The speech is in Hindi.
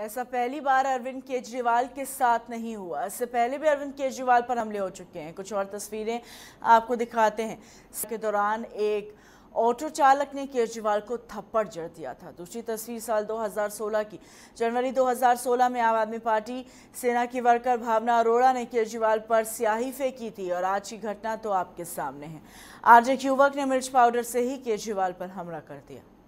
ऐसा पहली बार अरविंद केजरीवाल के साथ नहीं हुआ इससे पहले भी अरविंद केजरीवाल पर हमले हो चुके हैं कुछ और तस्वीरें आपको दिखाते हैं इसके दौरान एक ऑटो चालक ने केजरीवाल को थप्पड़ जड़ दिया था दूसरी तस्वीर साल 2016 की जनवरी 2016 में आम आदमी पार्टी सेना की वर्कर भावना अरोड़ा ने केजरीवाल पर स्याही फेंकी थी और आज की घटना तो आपके सामने है आज एक युवक ने मिर्च पाउडर से ही केजरीवाल पर हमला कर दिया